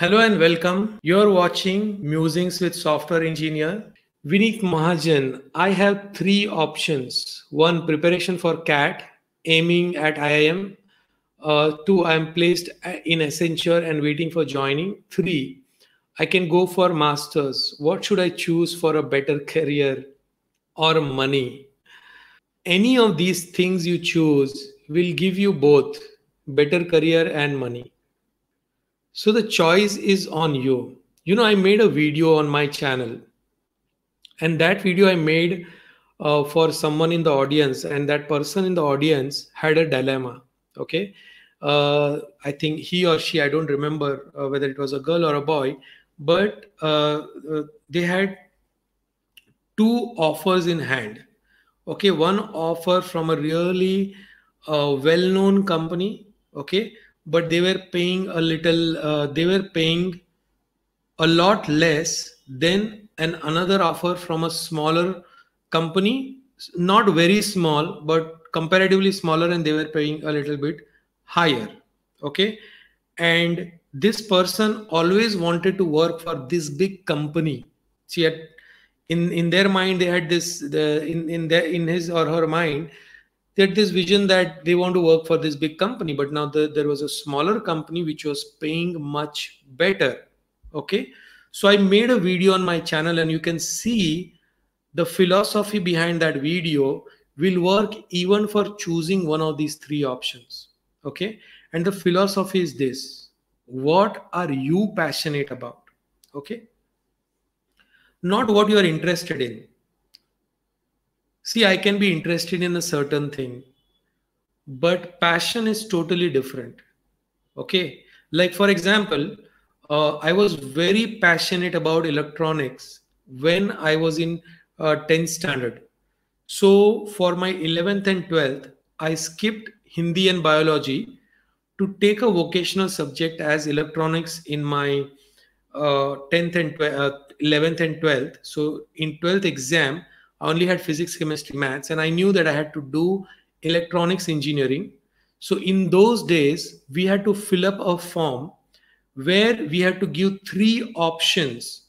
Hello and welcome. You're watching Musings with Software Engineer. Vinith Mahajan, I have three options. One, preparation for CAT, aiming at IIM. Uh, two, I'm placed in Accenture and waiting for joining. Three, I can go for master's. What should I choose for a better career or money? Any of these things you choose will give you both better career and money. So the choice is on you. You know, I made a video on my channel, and that video I made uh, for someone in the audience, and that person in the audience had a dilemma. Okay. Uh, I think he or she, I don't remember uh, whether it was a girl or a boy, but uh, uh, they had two offers in hand. Okay. One offer from a really uh, well known company. Okay but they were paying a little uh, they were paying a lot less than an another offer from a smaller company not very small but comparatively smaller and they were paying a little bit higher okay and this person always wanted to work for this big company she had in in their mind they had this the, in in their in his or her mind they had this vision that they want to work for this big company but now the, there was a smaller company which was paying much better okay so i made a video on my channel and you can see the philosophy behind that video will work even for choosing one of these three options okay and the philosophy is this what are you passionate about okay not what you are interested in see i can be interested in a certain thing but passion is totally different okay like for example uh, i was very passionate about electronics when i was in uh, 10th standard so for my 11th and 12th i skipped hindi and biology to take a vocational subject as electronics in my uh, 10th and 11th uh, and 12th so in 12th exam I only had physics, chemistry, maths, and I knew that I had to do electronics engineering. So in those days, we had to fill up a form where we had to give three options.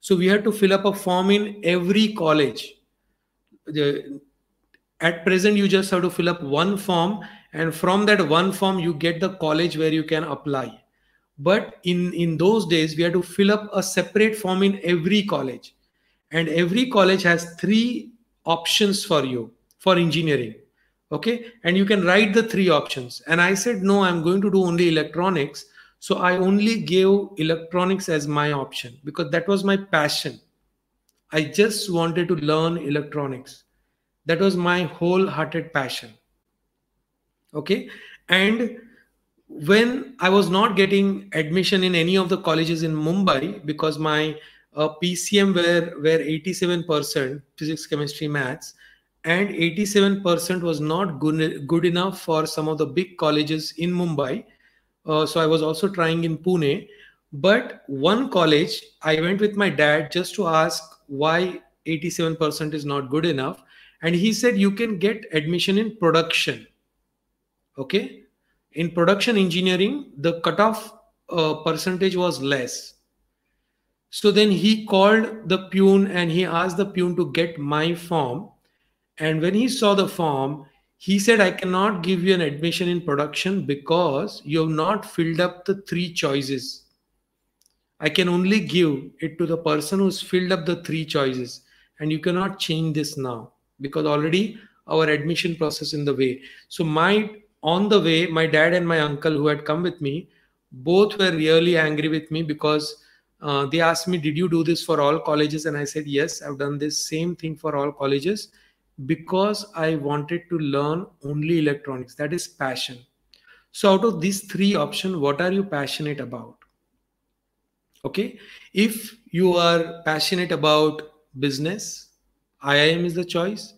So we had to fill up a form in every college. The, at present, you just have to fill up one form, and from that one form, you get the college where you can apply. But in, in those days, we had to fill up a separate form in every college and every college has three options for you for engineering okay and you can write the three options and i said no i'm going to do only electronics so i only gave electronics as my option because that was my passion i just wanted to learn electronics that was my wholehearted passion okay and when i was not getting admission in any of the colleges in mumbai because my uh, PCM were were 87% physics, chemistry, maths, and 87% was not good, good enough for some of the big colleges in Mumbai. Uh, so I was also trying in Pune. But one college, I went with my dad just to ask why 87% is not good enough. And he said, you can get admission in production. Okay. In production engineering, the cutoff uh, percentage was less. So then he called the pune and he asked the pune to get my form. And when he saw the form, he said, I cannot give you an admission in production because you have not filled up the three choices. I can only give it to the person who's filled up the three choices. And you cannot change this now because already our admission process in the way. So my on the way, my dad and my uncle who had come with me, both were really angry with me because uh, they asked me did you do this for all colleges and i said yes i've done this same thing for all colleges because i wanted to learn only electronics that is passion so out of these three options what are you passionate about okay if you are passionate about business iim is the choice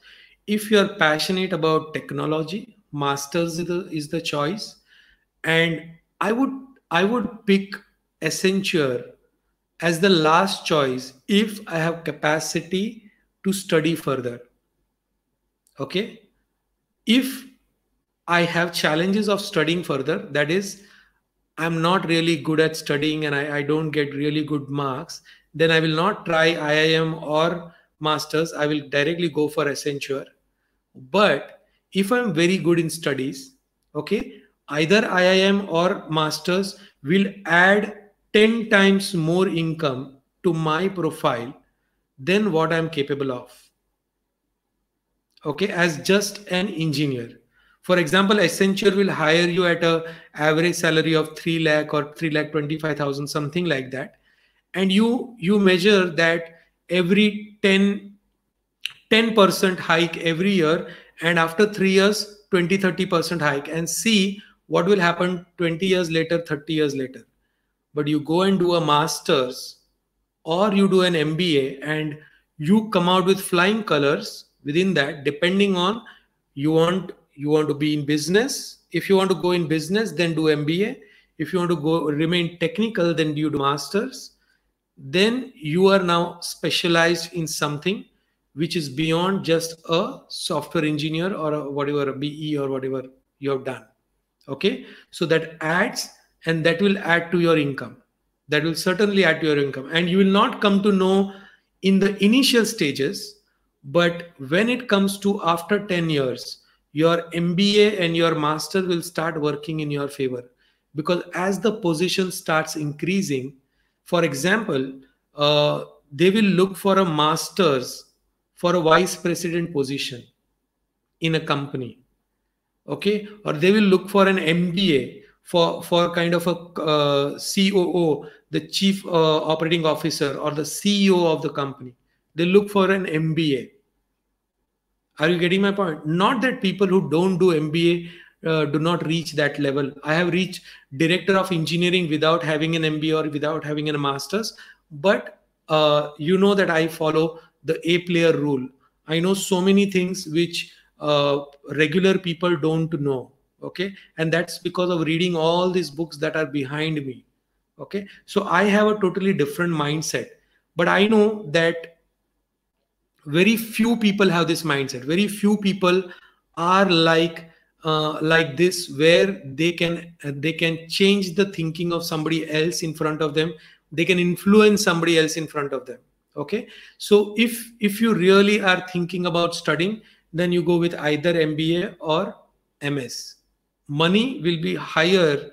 if you are passionate about technology masters is the, is the choice and i would i would pick accenture as the last choice if I have capacity to study further. Okay. If I have challenges of studying further, that is, I'm not really good at studying and I, I don't get really good marks, then I will not try IIM or masters. I will directly go for Accenture. But if I'm very good in studies, okay, either IIM or masters will add 10 times more income to my profile than what I'm capable of. Okay, as just an engineer. For example, Accenture will hire you at a average salary of 3 lakh or 3 lakh 25,000, something like that. And you you measure that every 10 10% hike every year and after 3 years 20 30% hike and see what will happen 20 years later 30 years later but you go and do a master's or you do an MBA and you come out with flying colors within that depending on you want you want to be in business if you want to go in business then do MBA if you want to go remain technical then you do masters then you are now specialized in something which is beyond just a software engineer or a whatever a BE or whatever you have done okay so that adds and that will add to your income that will certainly add to your income and you will not come to know in the initial stages but when it comes to after 10 years your mba and your master will start working in your favor because as the position starts increasing for example uh, they will look for a master's for a vice president position in a company okay or they will look for an mba for for kind of a uh, COO, the chief uh, operating officer or the CEO of the company. They look for an MBA. Are you getting my point? Not that people who don't do MBA uh, do not reach that level. I have reached director of engineering without having an MBA or without having a master's, but uh, you know that I follow the A player rule. I know so many things which uh, regular people don't know okay and that's because of reading all these books that are behind me okay so i have a totally different mindset but i know that very few people have this mindset very few people are like uh, like this where they can they can change the thinking of somebody else in front of them they can influence somebody else in front of them okay so if if you really are thinking about studying then you go with either mba or ms money will be higher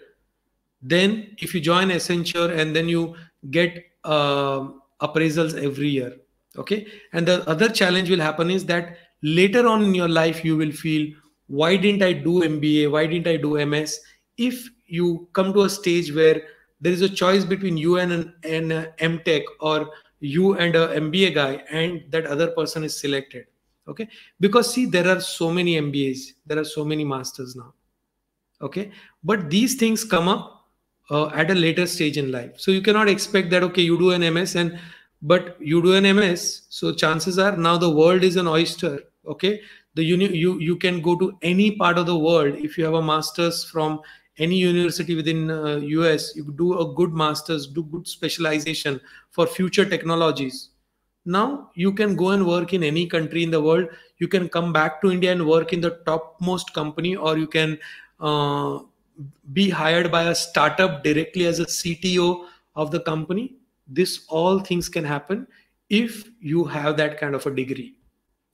than if you join Accenture and then you get uh, appraisals every year. Okay. And the other challenge will happen is that later on in your life, you will feel, why didn't I do MBA? Why didn't I do MS? If you come to a stage where there is a choice between you and an, and MTech or you and a MBA guy, and that other person is selected. Okay. Because see, there are so many MBAs, there are so many masters now okay but these things come up uh, at a later stage in life so you cannot expect that okay you do an ms and but you do an ms so chances are now the world is an oyster okay the uni- you you can go to any part of the world if you have a masters from any university within uh, us you do a good masters do good specialization for future technologies now you can go and work in any country in the world you can come back to india and work in the topmost company or you can uh, be hired by a startup directly as a CTO of the company. This all things can happen if you have that kind of a degree.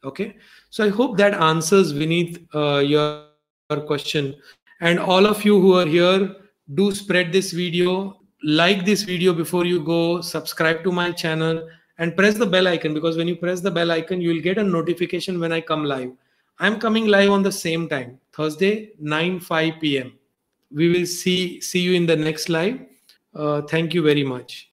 Okay, so I hope that answers Vineet uh, your, your question. And all of you who are here, do spread this video, like this video before you go, subscribe to my channel, and press the bell icon because when you press the bell icon, you will get a notification when I come live. I'm coming live on the same time, Thursday, 9 5 p.m. We will see see you in the next live. Uh, thank you very much.